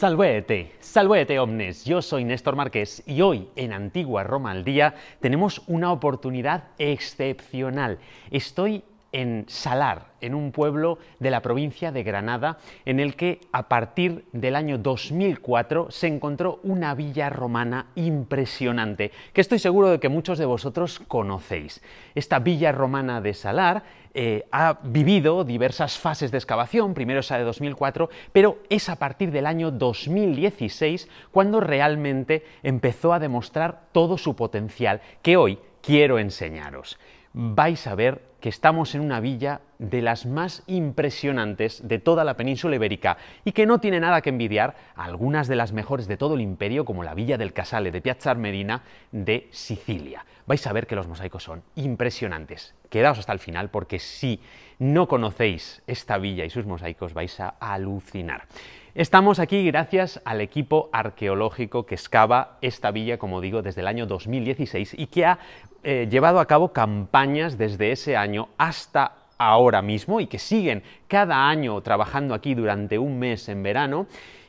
Salvete, salvete omnes, yo soy Néstor Márquez y hoy en Antigua Roma al Día tenemos una oportunidad excepcional. Estoy en Salar, en un pueblo de la provincia de Granada, en el que a partir del año 2004 se encontró una villa romana impresionante, que estoy seguro de que muchos de vosotros conocéis. Esta villa romana de Salar eh, ha vivido diversas fases de excavación, primero esa de 2004, pero es a partir del año 2016 cuando realmente empezó a demostrar todo su potencial, que hoy quiero enseñaros. Vais a ver que estamos en una villa de las más impresionantes de toda la península ibérica y que no tiene nada que envidiar a algunas de las mejores de todo el imperio, como la villa del Casale de Piazza Armerina de Sicilia. Vais a ver que los mosaicos son impresionantes. Quedaos hasta el final porque si no conocéis esta villa y sus mosaicos vais a alucinar. Estamos aquí gracias al equipo arqueológico que excava esta villa, como digo, desde el año 2016 y que ha eh, llevado a cabo campañas desde ese año hasta ahora mismo y que siguen cada año trabajando aquí durante un mes en verano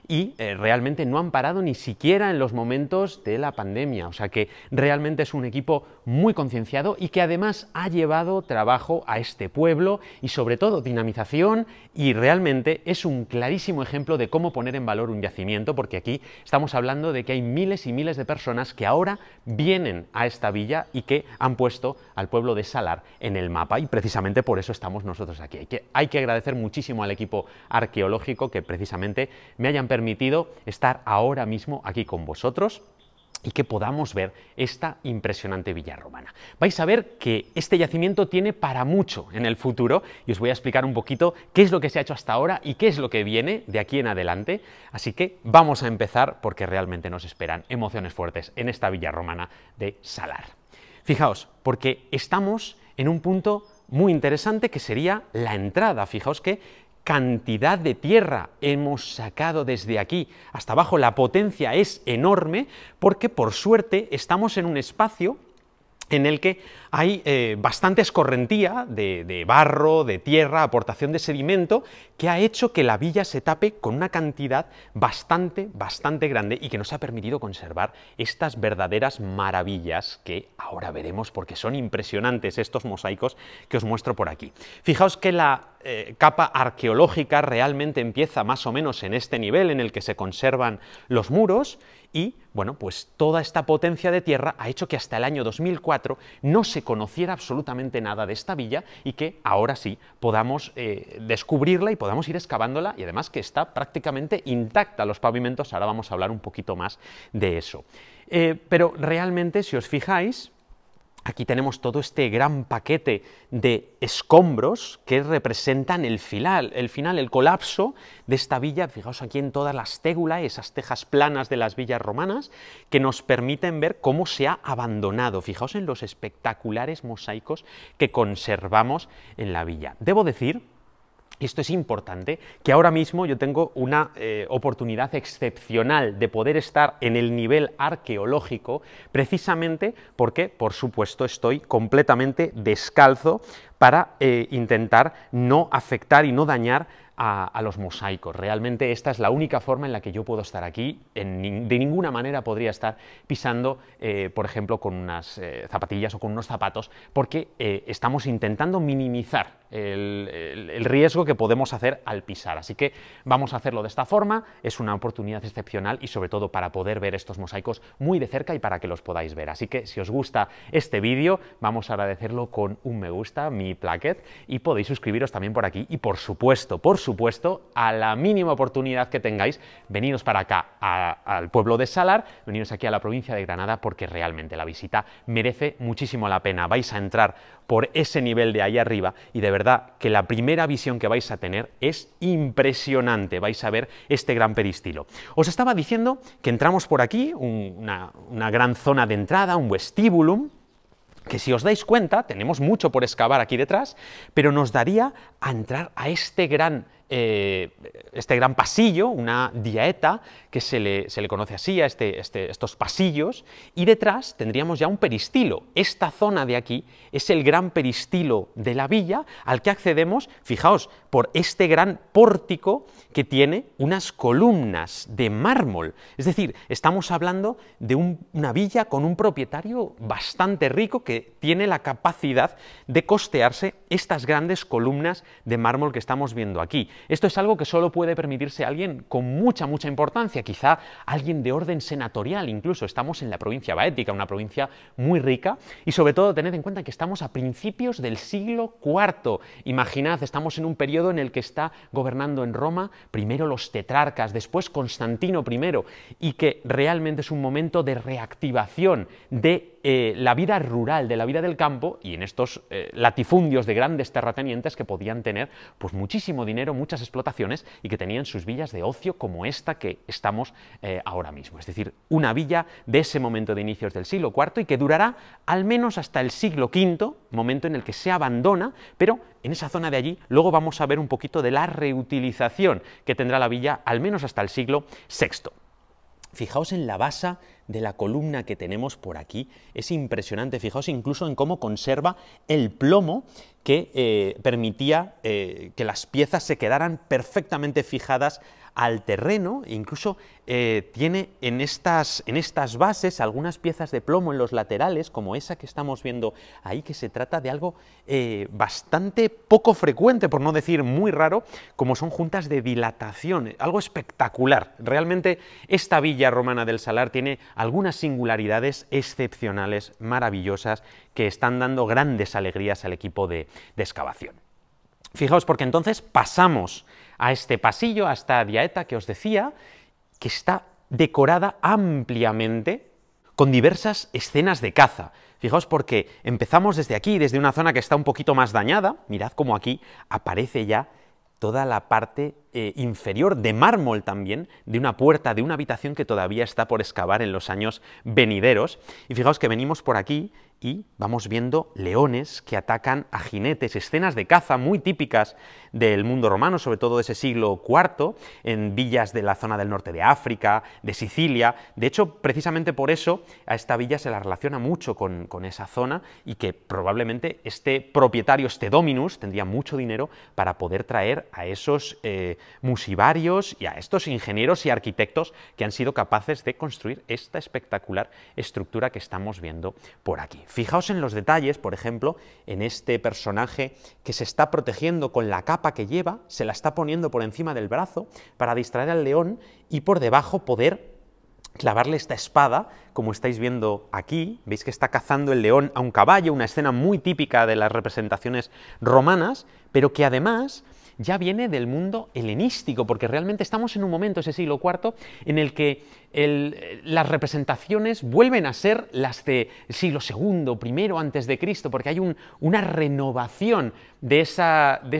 y eh, realmente no han parado ni siquiera en los momentos de la pandemia. O sea que realmente es un equipo muy concienciado y que además ha llevado trabajo a este pueblo y sobre todo dinamización y realmente es un clarísimo ejemplo de cómo poner en valor un yacimiento porque aquí estamos hablando de que hay miles y miles de personas que ahora vienen a esta villa y que han puesto al pueblo de Salar en el mapa y precisamente por eso estamos nosotros aquí. Hay que, hay que agradecer muchísimo al equipo arqueológico que precisamente me hayan permitido estar ahora mismo aquí con vosotros y que podamos ver esta impresionante villa romana. Vais a ver que este yacimiento tiene para mucho en el futuro y os voy a explicar un poquito qué es lo que se ha hecho hasta ahora y qué es lo que viene de aquí en adelante. Así que vamos a empezar porque realmente nos esperan emociones fuertes en esta villa romana de Salar. Fijaos, porque estamos en un punto muy interesante que sería la entrada. Fijaos que cantidad de tierra hemos sacado desde aquí hasta abajo. La potencia es enorme porque por suerte estamos en un espacio en el que hay eh, bastante escorrentía de, barro, de tierra, aportación de sedimento, que ha hecho que la villa se tape con una cantidad bastante, bastante grande y que nos ha permitido conservar estas verdaderas maravillas que ahora veremos porque son impresionantes estos mosaicos que os muestro por aquí. Fijaos que la eh, capa arqueológica realmente empieza más o menos en este nivel en el que se conservan los muros y, bueno, pues toda esta potencia de tierra ha hecho que hasta el año 2004 no se conociera absolutamente nada de esta villa y que ahora sí podamos eh, descubrirla y podamos ir excavándola y además que está prácticamente intacta los pavimentos. Ahora vamos a hablar un poquito más de eso. Eh, pero realmente, si os fijáis, aquí tenemos todo este gran paquete de escombros que representan el final, el final, el colapso de esta villa. Fijaos aquí en todas las tégulas, esas tejas planas de las villas romanas, que nos permiten ver cómo se ha abandonado. Fijaos en los espectaculares mosaicos que conservamos en la villa. Debo decir esto es importante, que ahora mismo yo tengo una eh, oportunidad excepcional de poder estar en el nivel arqueológico, precisamente porque, por supuesto, estoy completamente descalzo para eh, intentar no afectar y no dañar a, los mosaicos. Realmente esta es la única forma en la que yo puedo estar aquí. de ninguna manera podría estar pisando, eh, por ejemplo, con unas eh, zapatillas o con unos zapatos, porque eh, estamos intentando minimizar el, riesgo que podemos hacer al pisar. Así que vamos a hacerlo de esta forma. Es una oportunidad excepcional y sobre todo para poder ver estos mosaicos muy de cerca y para que los podáis ver. Así que si os gusta este vídeo, vamos a agradecerlo con un me gusta, mi plaquet, y podéis suscribiros también por aquí y por supuesto, por supuesto, a la mínima oportunidad que tengáis, veniros para acá, al pueblo de Salar, veniros aquí a la provincia de Granada, porque realmente la visita merece muchísimo la pena. Vais a entrar por ese nivel de ahí arriba y de verdad que la primera visión que vais a tener es impresionante. Vais a ver este gran peristilo. Os estaba diciendo que entramos por aquí, una, gran zona de entrada, un vestíbulum, que si os dais cuenta, tenemos mucho por excavar aquí detrás, pero nos daría a entrar a este gran eh, este gran pasillo, una dieta, que se le, conoce así a este, este, estos pasillos, y detrás tendríamos ya un peristilo. Esta zona de aquí es el gran peristilo de la villa al que accedemos, fijaos, por este gran pórtico que tiene unas columnas de mármol. Es decir, estamos hablando de una villa con un propietario bastante rico que tiene la capacidad de costearse estas grandes columnas de mármol que estamos viendo aquí. Esto es algo que solo puede permitirse alguien con mucha, mucha importancia, quizá alguien de orden senatorial incluso. Estamos en la provincia baética, una provincia muy rica, y sobre todo tened en cuenta que estamos a principios del siglo IV. Imaginad, estamos en un periodo en el que está gobernando en Roma primero los tetrarcas, después Constantino I, y que realmente es un momento de reactivación, de eh, la vida rural, de la vida del campo y en estos eh, latifundios de grandes terratenientes que podían tener pues, muchísimo dinero, muchas explotaciones y que tenían sus villas de ocio como esta que estamos eh, ahora mismo. Es decir, una villa de ese momento de inicios del siglo IV y que durará al menos hasta el siglo V, momento en el que se abandona, pero en esa zona de allí luego vamos a ver un poquito de la reutilización que tendrá la villa al menos hasta el siglo VI. Fijaos en la basa de la columna que tenemos por aquí. Es impresionante, fijaos incluso en cómo conserva el plomo que eh, permitía eh, que las piezas se quedaran perfectamente fijadas al terreno, incluso eh, tiene en estas, bases algunas piezas de plomo en los laterales, como esa que estamos viendo ahí, que se trata de algo eh, bastante poco frecuente, por no decir muy raro, como son juntas de dilatación, algo espectacular. Realmente esta villa romana del Salar tiene algunas singularidades excepcionales, maravillosas, que están dando grandes alegrías al equipo de, de excavación. Fijaos, porque entonces pasamos a este pasillo, a esta diaeta que os decía, que está decorada ampliamente con diversas escenas de caza. Fijaos porque empezamos desde aquí, desde una zona que está un poquito más dañada. Mirad cómo aquí aparece ya toda la parte eh, inferior, de mármol también, de una puerta, de una habitación que todavía está por excavar en los años venideros. Y fijaos que venimos por aquí y vamos viendo leones que atacan a jinetes, escenas de caza muy típicas del mundo romano, sobre todo de ese siglo IV, en villas de la zona del norte de África, de Sicilia. De hecho, precisamente por eso a esta villa se la relaciona mucho con, esa zona y que probablemente este propietario, este dominus, tendría mucho dinero para poder traer a esos eh, musivarios y a estos ingenieros y arquitectos que han sido capaces de construir esta espectacular estructura que estamos viendo por aquí. Fijaos en los detalles, por ejemplo, en este personaje que se está protegiendo con la capa que lleva, se la está poniendo por encima del brazo para distraer al león y por debajo poder clavarle esta espada, como estáis viendo aquí, veis que está cazando el león a un caballo, una escena muy típica de las representaciones romanas, pero que además ya viene del mundo helenístico, porque realmente estamos en un momento, ese siglo IV, en el que eh, las representaciones vuelven a ser las de siglo II, primero, antes de Cristo, porque hay una renovación de, esa, de,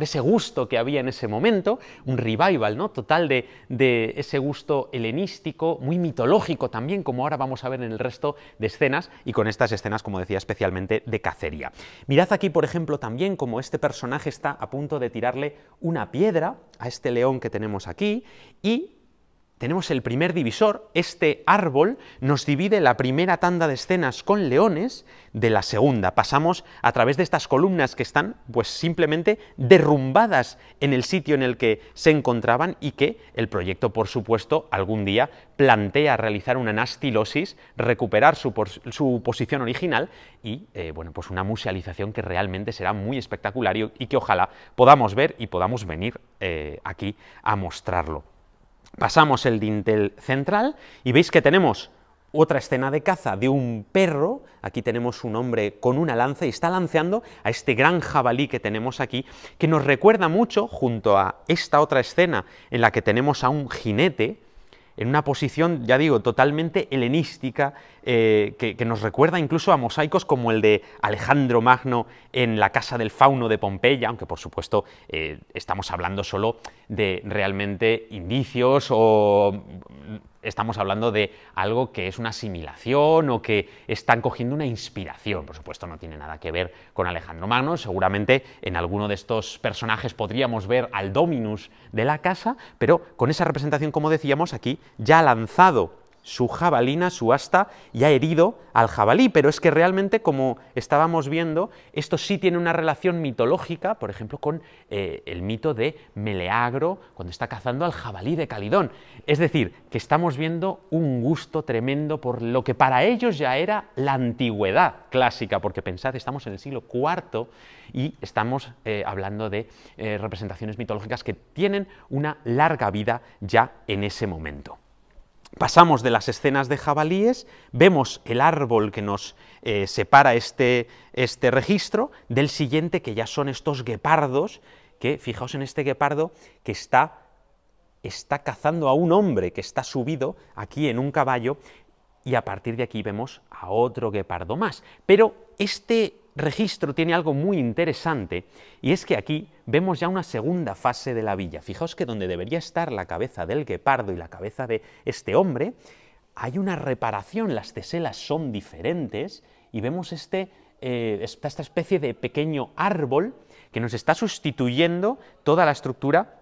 ese gusto que había en ese momento, un revival ¿no? total de, ese gusto helenístico, muy mitológico también, como ahora vamos a ver en el resto de escenas, y con estas escenas, como decía, especialmente de cacería. Mirad aquí, por ejemplo, también cómo este personaje está a punto de tirarle una piedra a este león que tenemos aquí, y tenemos el primer divisor, este árbol nos divide la primera tanda de escenas con leones de la segunda. Pasamos a través de estas columnas que están pues simplemente derrumbadas en el sitio en el que se encontraban y que el proyecto, por supuesto, algún día plantea realizar una anastilosis, recuperar su, posición original y eh, bueno, pues una musealización que realmente será muy espectacular y, que ojalá podamos ver y podamos venir eh, aquí a mostrarlo. Pasamos el dintel central y veis que tenemos otra escena de caza de un perro, aquí tenemos un hombre con una lanza y está lanceando a este gran jabalí que tenemos aquí, que nos recuerda mucho, junto a esta otra escena en la que tenemos a un jinete, en una posición, ya digo, totalmente helenística, eh, que, nos recuerda incluso a mosaicos como el de Alejandro Magno en la Casa del Fauno de Pompeya, aunque por supuesto eh, estamos hablando solo de realmente indicios o mm, estamos hablando de algo que es una asimilación o que están cogiendo una inspiración. Por supuesto, no tiene nada que ver con Alejandro Magno. Seguramente en alguno de estos personajes podríamos ver al Dominus de la casa, pero con esa representación, como decíamos, aquí ya lanzado su jabalina, su asta, y ha herido al jabalí. Pero es que realmente, como estábamos viendo, esto sí tiene una relación mitológica, por ejemplo, con eh, el mito de Meleagro, cuando está cazando al jabalí de Calidón. Es decir, que estamos viendo un gusto tremendo por lo que para ellos ya era la antigüedad clásica, porque pensad, estamos en el siglo IV y estamos eh, hablando de eh, representaciones mitológicas que tienen una larga vida ya en ese momento. Pasamos de las escenas de jabalíes, vemos el árbol que nos eh, separa este, este registro del siguiente, que ya son estos guepardos, que fijaos en este guepardo que está, está cazando a un hombre que está subido aquí en un caballo, y a partir de aquí vemos a otro guepardo más. Pero este registro tiene algo muy interesante y es que aquí vemos ya una segunda fase de la villa. Fijaos que donde debería estar la cabeza del guepardo y la cabeza de este hombre, hay una reparación, las teselas son diferentes y vemos este, eh, esta, especie de pequeño árbol que nos está sustituyendo toda la estructura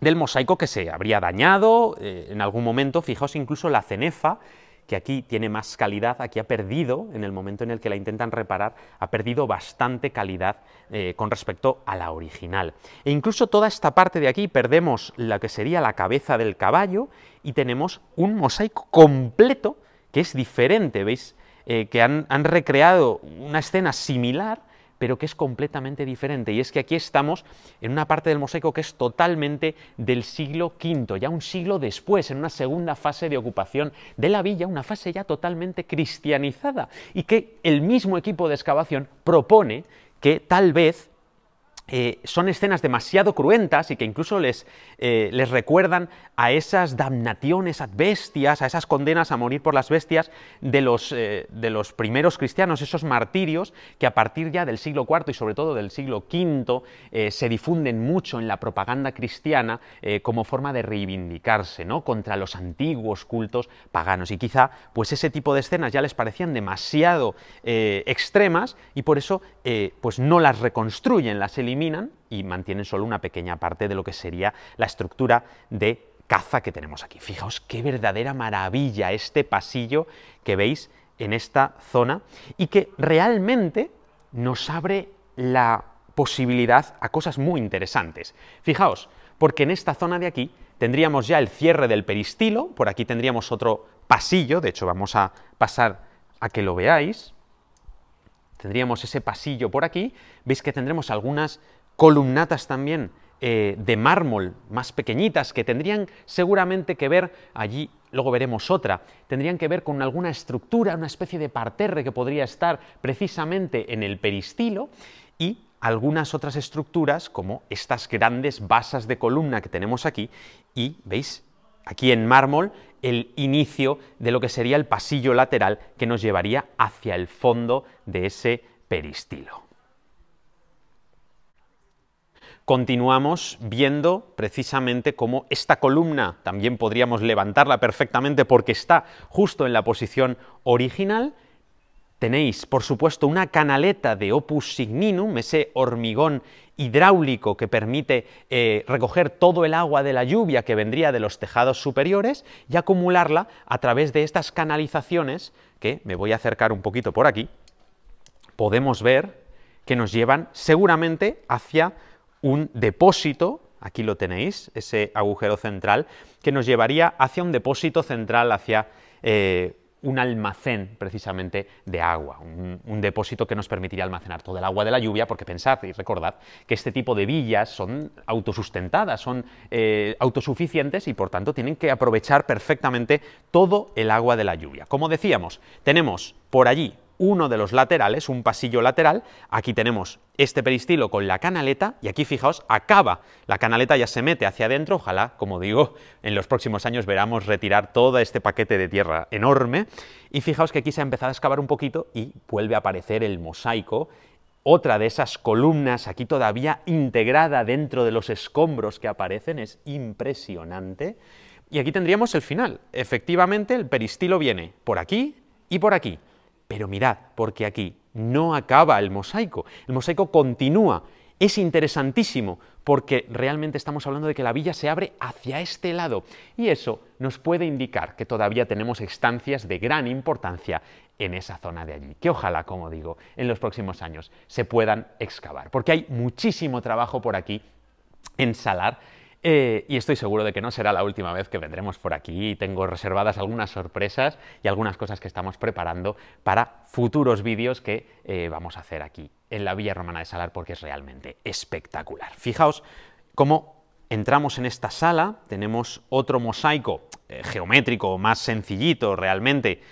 del mosaico que se habría dañado eh, en algún momento. Fijaos incluso la cenefa que aquí tiene más calidad, aquí ha perdido, en el momento en el que la intentan reparar, ha perdido bastante calidad eh, con respecto a la original. E incluso toda esta parte de aquí perdemos la que sería la cabeza del caballo y tenemos un mosaico completo que es diferente, ¿veis? Eh, que han recreado una escena similar, pero que es completamente diferente. Y es que aquí estamos en una parte del mosaico que es totalmente del siglo V, ya un siglo después, en una segunda fase de ocupación de la villa, una fase ya totalmente cristianizada, y que el mismo equipo de excavación propone que tal vez eh, son escenas demasiado cruentas y que incluso les, eh, les recuerdan a esas damnaciones ad bestias, a esas condenas a morir por las bestias de los, eh, de los primeros cristianos, esos martirios que a partir ya del siglo IV y sobre todo del siglo V se difunden mucho en la propaganda cristiana como forma de reivindicarse ¿no? contra los antiguos cultos paganos. Y quizá pues ese tipo de escenas ya les parecían demasiado extremas y por eso pues no las reconstruyen, las eliminan y mantienen solo una pequeña parte de lo que sería la estructura de caza que tenemos aquí. Fijaos qué verdadera maravilla este pasillo que veis en esta zona y que realmente nos abre la posibilidad a cosas muy interesantes. Fijaos, porque en esta zona de aquí tendríamos ya el cierre del peristilo, por aquí tendríamos otro pasillo, de hecho vamos a pasar a que lo veáis, tendríamos ese pasillo por aquí, veis que tendremos algunas columnatas también eh, de mármol más pequeñitas que tendrían seguramente que ver, allí luego veremos otra, tendrían que ver con alguna estructura, una especie de parterre que podría estar precisamente en el peristilo y algunas otras estructuras como estas grandes basas de columna que tenemos aquí y, ¿veis? aquí en mármol, el inicio de lo que sería el pasillo lateral que nos llevaría hacia el fondo de ese peristilo. Continuamos viendo precisamente cómo esta columna, también podríamos levantarla perfectamente porque está justo en la posición original, Tenéis, por supuesto, una canaleta de opus signinum, ese hormigón hidráulico que permite eh, recoger todo el agua de la lluvia que vendría de los tejados superiores y acumularla a través de estas canalizaciones que, me voy a acercar un poquito por aquí, podemos ver que nos llevan seguramente hacia un depósito aquí lo tenéis, ese agujero central, que nos llevaría hacia un depósito central, hacia eh, un almacén precisamente de agua, un, depósito que nos permitiría almacenar todo el agua de la lluvia, porque pensad y recordad que este tipo de villas son autosustentadas, son eh, autosuficientes y por tanto tienen que aprovechar perfectamente todo el agua de la lluvia. Como decíamos, tenemos por allí uno de los laterales, un pasillo lateral. Aquí tenemos este peristilo con la canaleta y aquí fijaos, acaba. La canaleta ya se mete hacia adentro, ojalá, como digo, en los próximos años veramos retirar todo este paquete de tierra enorme. Y fijaos que aquí se ha empezado a excavar un poquito y vuelve a aparecer el mosaico otra de esas columnas aquí todavía integrada dentro de los escombros que aparecen, es impresionante. Y aquí tendríamos el final. Efectivamente, el peristilo viene por aquí y por aquí. Pero mirad, porque aquí no acaba el mosaico, el mosaico continúa. Es interesantísimo porque realmente estamos hablando de que la villa se abre hacia este lado y eso nos puede indicar que todavía tenemos estancias de gran importancia en esa zona de allí, que ojalá, como digo, en los próximos años se puedan excavar, porque hay muchísimo trabajo por aquí en Salar eh, y estoy seguro de que no será la última vez que vendremos por aquí tengo reservadas algunas sorpresas y algunas cosas que estamos preparando para futuros vídeos que eh, vamos a hacer aquí en la Villa Romana de Salar porque es realmente espectacular. Fijaos cómo entramos en esta sala, tenemos otro mosaico eh, geométrico más sencillito realmente,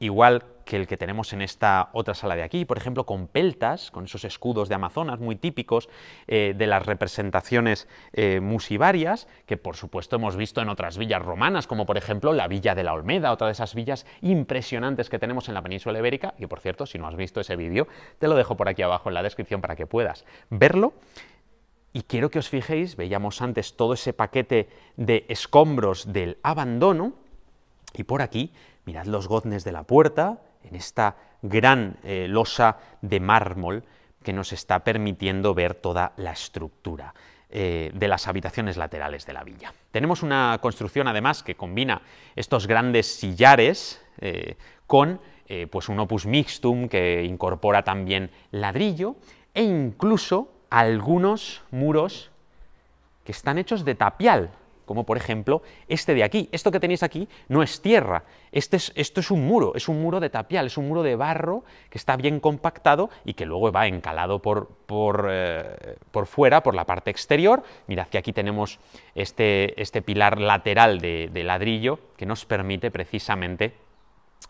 igual que el que tenemos en esta otra sala de aquí, por ejemplo, con peltas, con esos escudos de Amazonas muy típicos eh, de las representaciones eh, musivarias, que por supuesto hemos visto en otras villas romanas, como por ejemplo la Villa de la Olmeda, otra de esas villas impresionantes que tenemos en la península ibérica, y por cierto, si no has visto ese vídeo, te lo dejo por aquí abajo en la descripción para que puedas verlo. Y quiero que os fijéis, veíamos antes todo ese paquete de escombros del abandono, y por aquí Mirad los goznes de la puerta, en esta gran eh, losa de mármol que nos está permitiendo ver toda la estructura eh, de las habitaciones laterales de la villa. Tenemos una construcción, además, que combina estos grandes sillares eh, con pues un opus mixtum que incorpora también ladrillo e incluso algunos muros que están hechos de tapial, como por ejemplo este de aquí. Esto que tenéis aquí no es tierra, este esto es un muro, es un muro de tapial, es un muro de barro que está bien compactado y que luego va encalado por, por, eh, fuera, por la parte exterior. Mirad que aquí tenemos este, este pilar lateral de, ladrillo que nos permite precisamente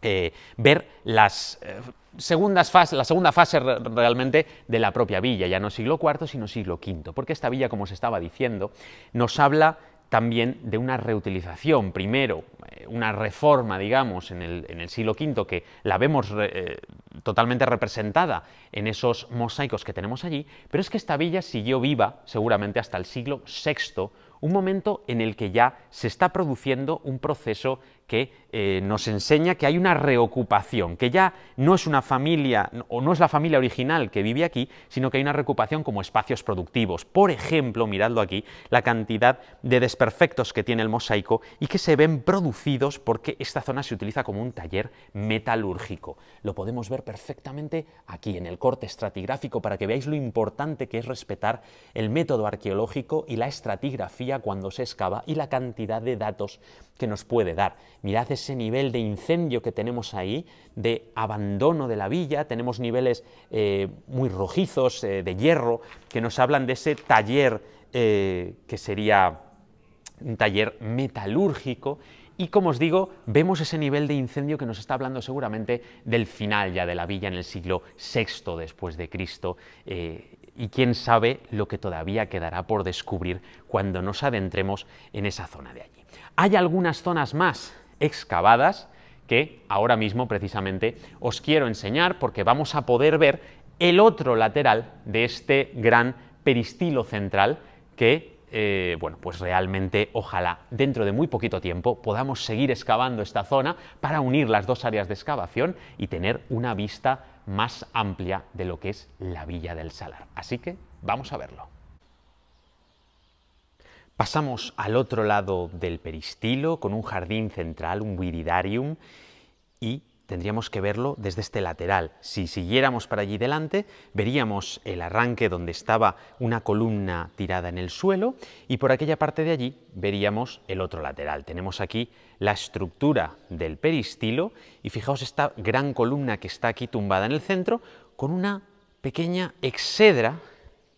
eh, ver las, eh, segundas fase, la segunda fase realmente de la propia villa, ya no siglo IV, sino siglo V, porque esta villa, como os estaba diciendo, nos habla también de una reutilización. Primero, eh, una reforma, digamos, en el, siglo V, que la vemos eh, totalmente representada en esos mosaicos que tenemos allí, pero es que esta villa siguió viva seguramente hasta el siglo VI, un momento en el que ya se está produciendo un proceso que eh, nos enseña que hay una reocupación, que ya no es una familia o no es la familia original que vive aquí, sino que hay una reocupación como espacios productivos. Por ejemplo, miradlo aquí, la cantidad de desperfectos que tiene el mosaico y que se ven producidos porque esta zona se utiliza como un taller metalúrgico. Lo podemos ver perfectamente aquí en el corte estratigráfico para que veáis lo importante que es respetar el método arqueológico y la estratigrafía cuando se excava y la cantidad de datos que nos puede dar. Mirad ese nivel de incendio que tenemos ahí, de abandono de la villa, tenemos niveles eh, muy rojizos, eh, de hierro, que nos hablan de ese taller eh, que sería un taller metalúrgico y como os digo, vemos ese nivel de incendio que nos está hablando seguramente del final ya de la villa en el siglo VI después de Cristo. y quién sabe lo que todavía quedará por descubrir cuando nos adentremos en esa zona de allí. Hay algunas zonas más excavadas que ahora mismo precisamente os quiero enseñar porque vamos a poder ver el otro lateral de este gran peristilo central que eh, bueno, pues realmente ojalá dentro de muy poquito tiempo podamos seguir excavando esta zona para unir las dos áreas de excavación y tener una vista más amplia de lo que es la Villa del Salar. Así que vamos a verlo. Pasamos al otro lado del peristilo con un jardín central, un viridarium, y tendríamos que verlo desde este lateral. Si siguiéramos para allí delante, veríamos el arranque donde estaba una columna tirada en el suelo y por aquella parte de allí veríamos el otro lateral. Tenemos aquí la estructura del peristilo y fijaos esta gran columna que está aquí tumbada en el centro con una pequeña exedra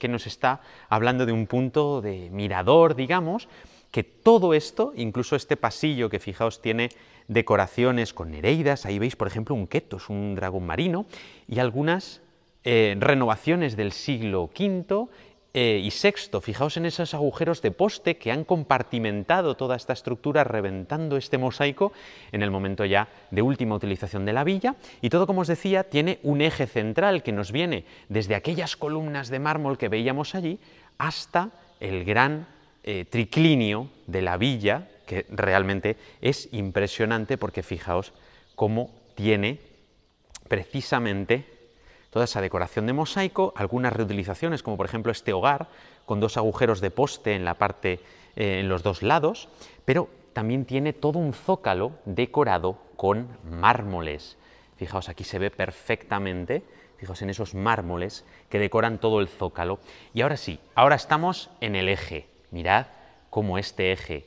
que nos está hablando de un punto de mirador, digamos, que todo esto, incluso este pasillo que fijaos tiene decoraciones con nereidas, ahí veis por ejemplo un ketos, un dragón marino, y algunas eh, renovaciones del siglo V eh, y sexto, fijaos en esos agujeros de poste que han compartimentado toda esta estructura, reventando este mosaico en el momento ya de última utilización de la villa. Y todo, como os decía, tiene un eje central que nos viene desde aquellas columnas de mármol que veíamos allí hasta el gran eh, triclinio de la villa, que realmente es impresionante porque fijaos cómo tiene precisamente toda esa decoración de mosaico, algunas reutilizaciones, como por ejemplo este hogar, con dos agujeros de poste en la parte, eh, en los dos lados, pero también tiene todo un zócalo decorado con mármoles. Fijaos, aquí se ve perfectamente, fijaos en esos mármoles que decoran todo el zócalo. Y ahora sí, ahora estamos en el eje. Mirad cómo este eje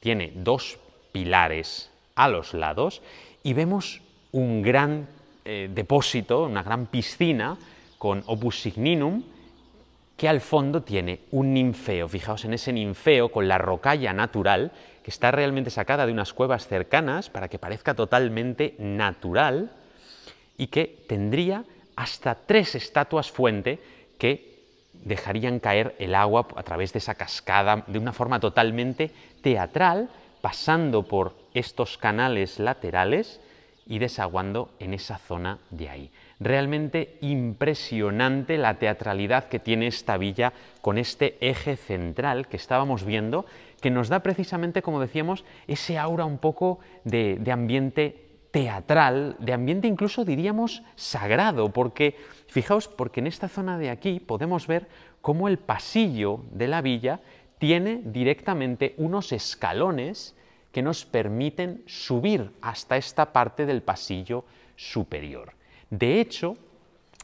tiene dos pilares a los lados y vemos un gran eh, depósito, una gran piscina con opus signinum que al fondo tiene un ninfeo. Fijaos en ese ninfeo con la rocalla natural que está realmente sacada de unas cuevas cercanas para que parezca totalmente natural y que tendría hasta tres estatuas fuente que dejarían caer el agua a través de esa cascada de una forma totalmente teatral, pasando por estos canales laterales y desaguando en esa zona de ahí. Realmente impresionante la teatralidad que tiene esta villa con este eje central que estábamos viendo, que nos da precisamente, como decíamos, ese aura un poco de, ambiente teatral, de ambiente incluso diríamos sagrado, porque fijaos, porque en esta zona de aquí podemos ver cómo el pasillo de la villa tiene directamente unos escalones que nos permiten subir hasta esta parte del pasillo superior. De hecho,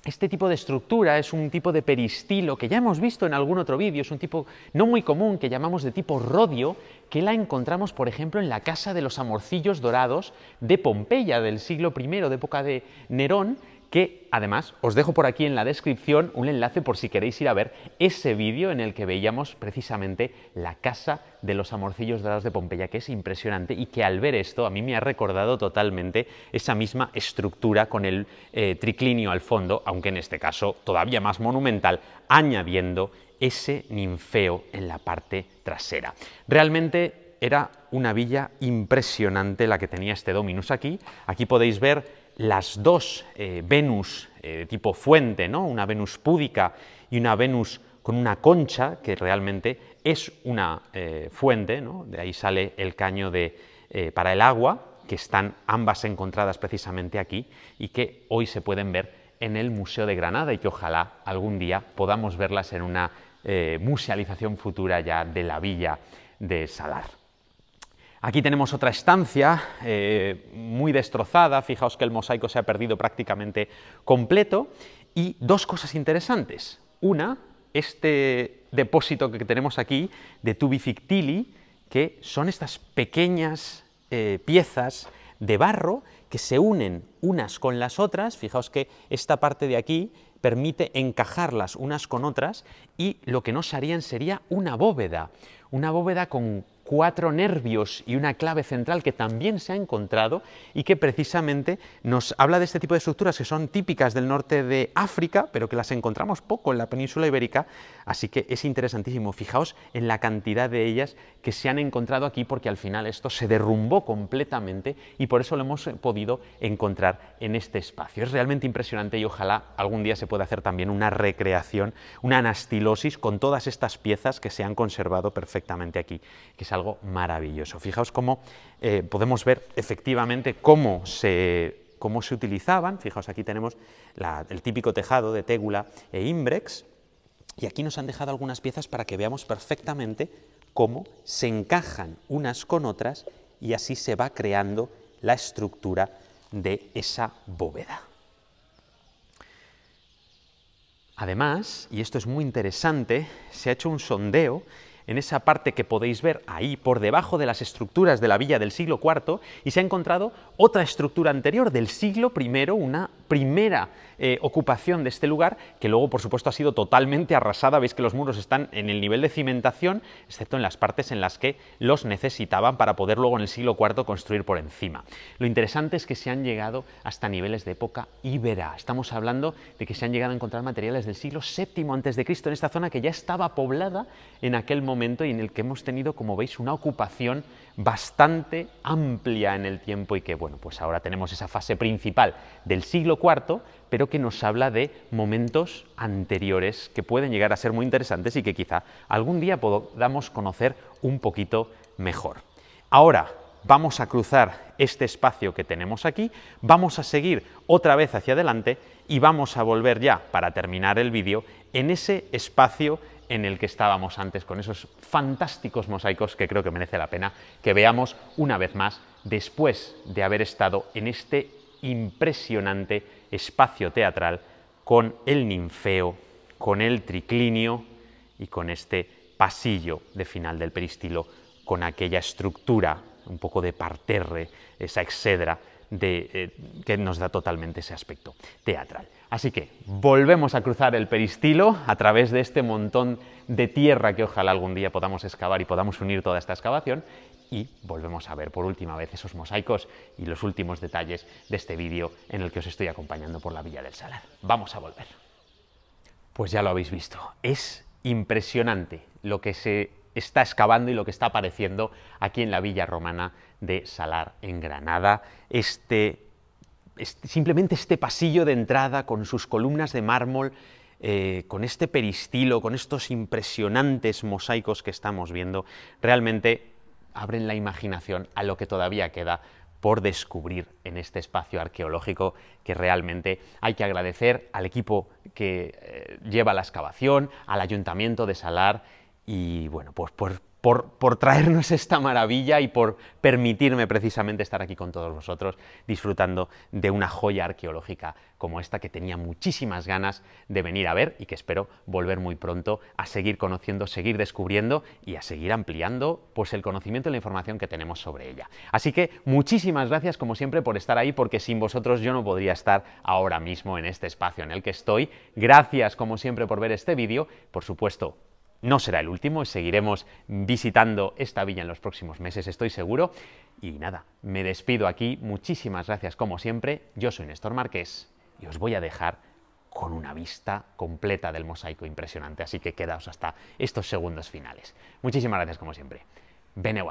este tipo de estructura es un tipo de peristilo que ya hemos visto en algún otro vídeo, es un tipo no muy común que llamamos de tipo rodio, que la encontramos, por ejemplo, en la casa de los amorcillos dorados de Pompeya del siglo I, de época de Nerón, que además os dejo por aquí en la descripción un enlace por si queréis ir a ver ese vídeo en el que veíamos precisamente la casa de los amorcillos dorados de Pompeya, que es impresionante y que al ver esto a mí me ha recordado totalmente esa misma estructura con el eh, triclinio al fondo, aunque en este caso todavía más monumental, añadiendo ese ninfeo en la parte trasera. Realmente era una villa impresionante la que tenía este Dominus aquí. Aquí podéis ver las dos eh, Venus eh, tipo fuente, ¿no? una Venus púdica y una Venus con una concha, que realmente es una eh, fuente, ¿no? de ahí sale el caño de, para el agua, que están ambas encontradas precisamente aquí y que hoy se pueden ver en el Museo de Granada y que ojalá algún día podamos verlas en una musealización futura ya de la villa de Salar. Aquí tenemos otra estancia eh, muy destrozada, fijaos que el mosaico se ha perdido prácticamente completo, y dos cosas interesantes. Una, este depósito que tenemos aquí de tubifictili, que son estas pequeñas eh, piezas de barro que se unen unas con las otras, fijaos que esta parte de aquí permite encajarlas unas con otras y lo que nos harían sería una bóveda, una bóveda con cuatro nervios y una clave central que también se ha encontrado y que precisamente nos habla de este tipo de estructuras que son típicas del norte de África, pero que las encontramos poco en la península ibérica, así que es interesantísimo. Fijaos en la cantidad de ellas que se han encontrado aquí porque al final esto se derrumbó completamente y por eso lo hemos eh, podido encontrar en este espacio. Es realmente impresionante y ojalá algún día se pueda hacer también una recreación, una anastilosis con todas estas piezas que se han conservado perfectamente aquí, algo maravilloso. Fijaos cómo eh, podemos ver efectivamente cómo se cómo se utilizaban. Fijaos, aquí tenemos el típico tejado de tégula e imbrex. Y aquí nos han dejado algunas piezas para que veamos perfectamente cómo se encajan unas con otras y así se va creando la estructura de esa bóveda. Además, y esto es muy interesante, se ha hecho un sondeo en esa parte que podéis ver ahí, por debajo de las estructuras de la villa del siglo IV, y se ha encontrado otra estructura anterior del siglo I, una primera eh, ocupación de este lugar, que luego, por supuesto, ha sido totalmente arrasada. Veis que los muros están en el nivel de cimentación, excepto en las partes en las que los necesitaban para poder luego en el siglo IV construir por encima. Lo interesante es que se han llegado hasta niveles de época íbera. Estamos hablando de que se han llegado a encontrar materiales del siglo VII a.C. en esta zona que ya estaba poblada en aquel momento y en el que hemos tenido, como veis, una ocupación bastante amplia en el tiempo y que, bueno, pues ahora tenemos esa fase principal del siglo IV, cuarto, pero que nos habla de momentos anteriores que pueden llegar a ser muy interesantes y que quizá algún día podamos conocer un poquito mejor. Ahora, vamos a cruzar este espacio que tenemos aquí, vamos a seguir otra vez hacia adelante y vamos a volver ya, para terminar el vídeo, en ese espacio en el que estábamos antes, con esos fantásticos mosaicos que creo que merece la pena que veamos una vez más después de haber estado en este impresionante espacio teatral con el ninfeo, con el triclinio y con este pasillo de final del peristilo, con aquella estructura, un poco de parterre, esa exedra de, eh, que nos da totalmente ese aspecto teatral. Así que volvemos a cruzar el peristilo a través de este montón de tierra que ojalá algún día podamos excavar y podamos unir toda esta excavación y volvemos a ver por última vez esos mosaicos y los últimos detalles de este vídeo en el que os estoy acompañando por la Villa del Salar. Vamos a volver. Pues ya lo habéis visto, es impresionante lo que se está excavando y lo que está apareciendo aquí en la Villa Romana de Salar, en Granada. Este, este simplemente este pasillo de entrada con sus columnas de mármol, eh, con este peristilo, con estos impresionantes mosaicos que estamos viendo, realmente abren la imaginación a lo que todavía queda por descubrir en este espacio arqueológico que realmente hay que agradecer al equipo que eh, lleva la excavación, al ayuntamiento de Salar y bueno, pues por, por, traernos esta maravilla y por permitirme precisamente estar aquí con todos vosotros disfrutando de una joya arqueológica como esta que tenía muchísimas ganas de venir a ver y que espero volver muy pronto a seguir conociendo, seguir descubriendo y a seguir ampliando pues, el conocimiento y la información que tenemos sobre ella. Así que muchísimas gracias como siempre por estar ahí porque sin vosotros yo no podría estar ahora mismo en este espacio en el que estoy. Gracias como siempre por ver este vídeo, por supuesto no será el último seguiremos visitando esta villa en los próximos meses, estoy seguro. Y nada, me despido aquí. Muchísimas gracias como siempre. Yo soy Néstor Márquez y os voy a dejar con una vista completa del mosaico impresionante. Así que quedaos hasta estos segundos finales. Muchísimas gracias como siempre. Bene